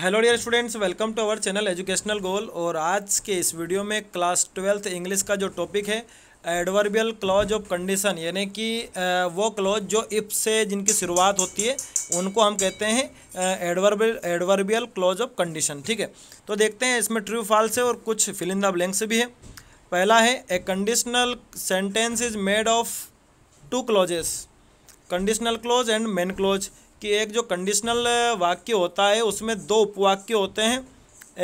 hello dear students welcome to our channel educational goal और आज के इस वीडियो में क्लास ट्वेल्थ इंग्लिश का जो टॉपिक है एडवर्बियल क्लॉज ऑफ कंडीशन यानी कि वो क्लॉज जो इफ से जिनकी शुरुआत होती है उनको हम कहते हैं adverbial adverbial clause of condition ठीक है तो देखते हैं इसमें ट्रू फॉल्स है और कुछ फिलिंदा ब्लैंक्स भी है पहला है a conditional sentence is made of two clauses conditional clause and main clause कि एक जो कंडीशनल वाक्य होता है उसमें दो उपवाक्य होते हैं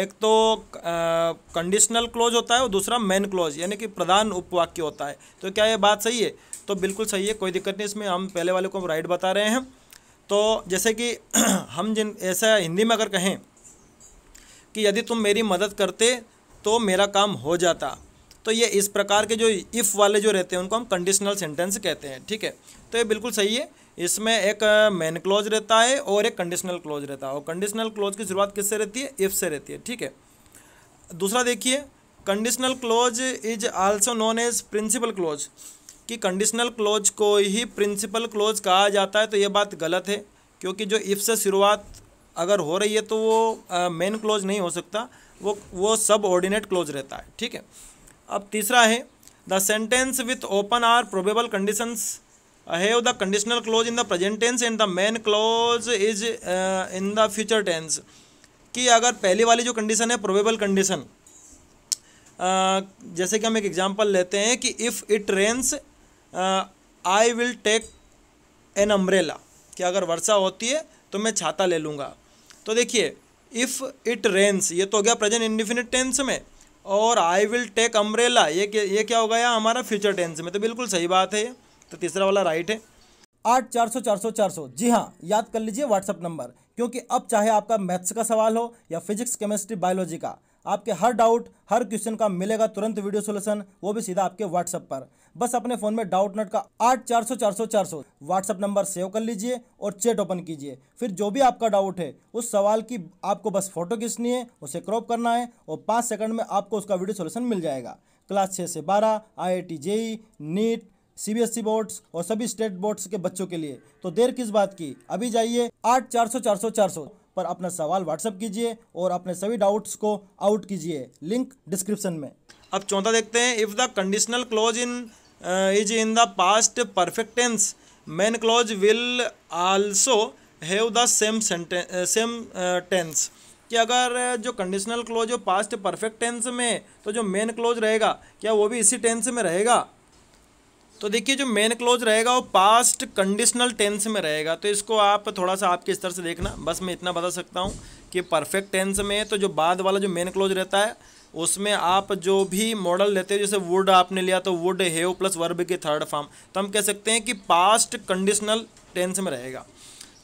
एक तो कंडीशनल क्लोज होता है और दूसरा मेन क्लोज यानी कि प्रधान उपवाक्य होता है तो क्या ये बात सही है तो बिल्कुल सही है कोई दिक्कत नहीं इसमें हम पहले वाले को राइट बता रहे हैं तो जैसे कि हम जिन ऐसा हिंदी में अगर कहें कि यदि तुम मेरी मदद करते तो मेरा काम हो जाता तो ये इस प्रकार के जो इफ़ वाले जो रहते हैं उनको हम कंडीशनल सेंटेंस कहते हैं ठीक है तो ये बिल्कुल सही है इसमें एक मेन क्लोज रहता है और एक कंडीशनल क्लोज रहता है और कंडीशनल क्लोज की शुरुआत किससे रहती है इफ़ से रहती है ठीक है दूसरा देखिए conditional clause is also known as principal clause कि कंडीशनल क्लोज को ही प्रिंसिपल क्लोज कहा जाता है तो ये बात गलत है क्योंकि जो इफ़ से शुरुआत अगर हो रही है तो वो मेन क्लोज नहीं हो सकता वो वो सब ऑर्डिनेट क्लोज रहता है ठीक है अब तीसरा है the sentence with open or probable conditions have the conditional clause in the present tense and the main clause is in the future tense कि अगर पहली वाली जो कंडीशन है प्रोबेबल कंडीशन uh, जैसे कि हम एक एग्जांपल लेते हैं कि if it rains I will take an umbrella कि अगर वर्षा होती है तो मैं छाता ले लूँगा तो देखिए इफ़ इट रेंस ये तो हो गया प्रेजेंट इंडिफिनिट टेंस में और आई विल टेक अम्ब्रेला ये ये क्या हो गया हमारा फ्यूचर टेंस में तो बिल्कुल सही बात है तो तीसरा वाला राइट है आठ चार सौ चार सौ चार सौ जी हाँ याद कर लीजिए व्हाट्सअप नंबर क्योंकि अब चाहे आपका मैथ्स का सवाल हो या फिजिक्स केमिस्ट्री बायोलॉजी का आपके हर डाउट हर क्वेश्चन का मिलेगा तुरंत वीडियो सोल्यूशन वो भी सीधा आपके व्हाट्सअप पर बस अपने फोन में डाउट नट का आठ चार सौ चार सौ चार सौ व्हाट्सअप नंबर सेव कर लीजिए और चैट ओपन कीजिए फिर जो भी आपका डाउट है उस सवाल की आपको बस फोटो खींचनी है उसे क्रॉप करना है और पाँच सेकंड में आपको उसका वीडियो सोल्यूशन मिल जाएगा क्लास छः से बारह I I T JEE NEET C B S E boards और सभी स्टेट बोर्ड्स के बच्चों के लिए तो देर किस बात की अभी जाइए आठ चार सौ चार सौ चार सौ पर अपना सवाल व्हाट्सअप कीजिए और अपने सभी डाउट्स को आउट कीजिए लिंक डिस्क्रिप्शन में अब चौथा देखते हैं if the conditional clause in is in the past perfect tense main clause will also have the same same tense कि अगर uh, जो कंडीशनल क्लोज हो पास्ट परफेक्ट टेंस में तो जो मेन क्लोज रहेगा क्या वो भी इसी टेंस में रहेगा तो देखिए जो मेन क्लोज रहेगा वो पास्ट कंडीशनल टेंस में रहेगा तो इसको आप थोड़ा सा आपके स्तर से देखना बस मैं इतना बता सकता हूँ कि परफेक्ट टेंस में है तो जो बाद वाला जो मेन क्लोज रहता है उसमें आप जो भी मॉडल लेते हो जैसे वुड आपने लिया तो वुड हैव प्लस वर्ब के थर्ड फॉर्म तो हम कह सकते हैं कि पास्ट कंडीशनल टेंस में रहेगा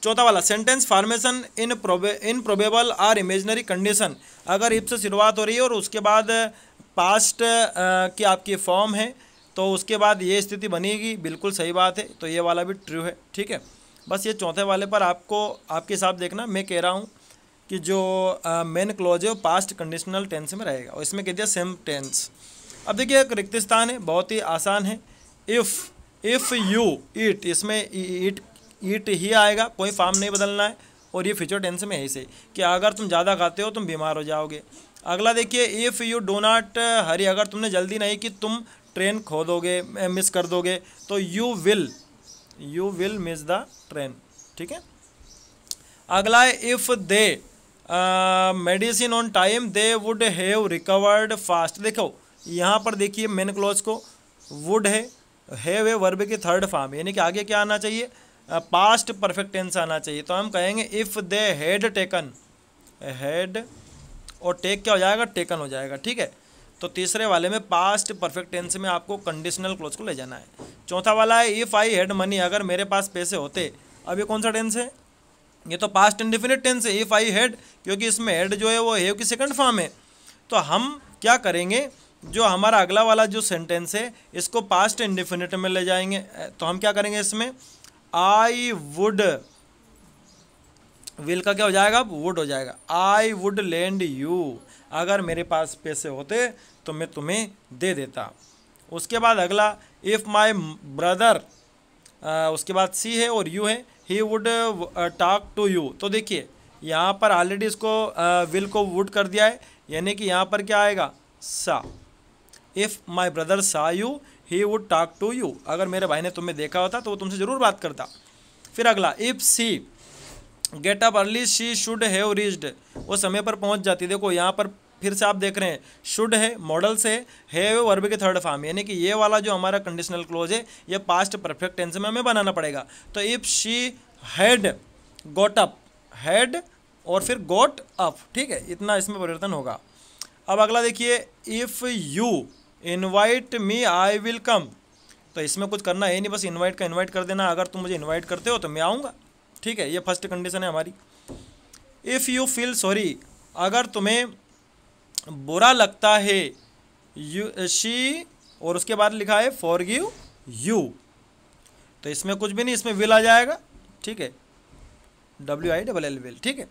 चौथा वाला sentence formation in probe in probable or imaginary condition अगर इप से शुरुआत हो रही है और उसके बाद पास्ट की आपकी फॉर्म है तो उसके बाद ये स्थिति बनेगी बिल्कुल सही बात है तो ये वाला भी ट्रू है ठीक है बस ये चौथे वाले पर आपको आपके हिसाब देखना मैं कह रहा हूँ कि जो मेन क्लोज है वो पास्ट कंडीशनल टेंस में रहेगा और इसमें कह दिया सेम टेंस अब देखिए एक रिक्त स्थान है बहुत ही आसान है इफ़ इफ़ यू ईट इसमें ईट e, ईट ही आएगा कोई फार्म नहीं बदलना है और ये फ्यूचर टेंस में है इसे कि अगर तुम ज़्यादा खाते हो तुम बीमार हो जाओगे अगला देखिए if you do not hurry अगर तुमने जल्दी नहीं कि तुम ट्रेन खो दोगे मिस कर दोगे तो you will you will miss the train ठीक है अगला है if they medicine on time they would have recovered fast देखो यहाँ पर देखिए मेन क्लॉज को वुड है हैव ए वर्ब की थर्ड फॉर्म यानी कि आगे क्या आना चाहिए पास्ट परफेक्ट टेंस आना चाहिए तो हम कहेंगे if they had taken had और टेक क्या हो जाएगा टेकन हो जाएगा ठीक है तो तीसरे वाले में पास्ट परफेक्ट टेंस में आपको कंडीशनल क्लोज को ले जाना है चौथा वाला है इफ़ आई हैड मनी अगर मेरे पास पैसे होते अब ये कौन सा टेंस है ये तो पास्ट इंडिफिनिट टेंस है इफ़ आई हैड क्योंकि इसमें हेड जो है वो हैव की सेकंड फॉर्म है तो हम क्या करेंगे जो हमारा अगला वाला जो सेंटेंस है इसको पास्ट इंडिफिनिट में ले जाएंगे तो हम क्या करेंगे इसमें आई वुड विल का क्या हो जाएगा वुड हो जाएगा आई वुड लैंड यू अगर मेरे पास पैसे होते तो मैं तुम्हें दे देता उसके बाद अगला इफ़ माई ब्रदर उसके बाद सी है और यू है he would talk to you तो देखिए यहाँ पर ऑलरेडी इसको विल को वुड कर दिया है यानी कि यहाँ पर क्या आएगा saw if my brother saw you he would talk to you अगर मेरे भाई ने तुम्हें देखा होता तो वो तुमसे ज़रूर बात करता फिर अगला if she get up early she should have reached वो समय पर पहुंच जाती देखो यहाँ पर फिर से आप देख रहे हैं शुड है मॉडल से है वर्ब के थर्ड फॉर्म यानी कि ये वाला जो हमारा कंडीशनल क्लोज है ये पास्ट परफेक्ट टेंस में हमें बनाना पड़ेगा तो if she had got up had और फिर गोट अप ठीक है इतना इसमें परिवर्तन होगा अब अगला देखिए if you invite me I will come तो इसमें कुछ करना है नहीं बस इन्वाइट का इन्वाइट कर देना अगर तुम मुझे इन्वाइट करते हो तो मैं आऊँगा ठीक है ये फर्स्ट कंडीशन है हमारी इफ़ यू फील सॉरी अगर तुम्हें बुरा लगता है यू शी और उसके बाद लिखा है फॉर गिव यू तो इसमें कुछ भी नहीं इसमें विल आ जाएगा ठीक है W I double L will ठीक है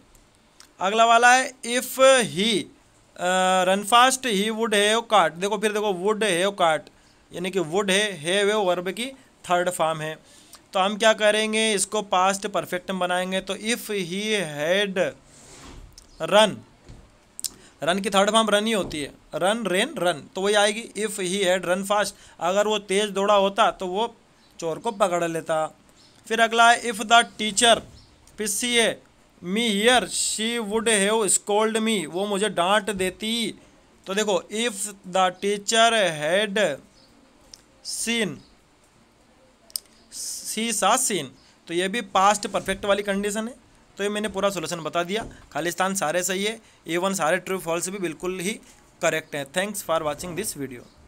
अगला वाला है if he run fast he would have caught देखो फिर देखो वुड हैव काट यानी कि वुड है वर्ब की थर्ड फॉर्म है तो हम क्या करेंगे इसको पास्ट परफेक्ट बनाएंगे तो if he had run run की थर्ड फॉर्म रन ही होती है रन रेन रन तो वही आएगी if he had run fast अगर वो तेज़ दौड़ा होता तो वो चोर को पकड़ लेता फिर अगला है इफ़ द टीचर पिसी a me here she would have scolded me वो मुझे डांट देती तो देखो if the teacher had seen see saw seen तो ये भी पास्ट परफेक्ट वाली कंडीशन है तो ये मैंने पूरा सोल्यूशन बता दिया खालिस्तान सारे सही है एवन सारे ट्रू फॉल्स भी बिल्कुल ही करेक्ट है thanks for watching this video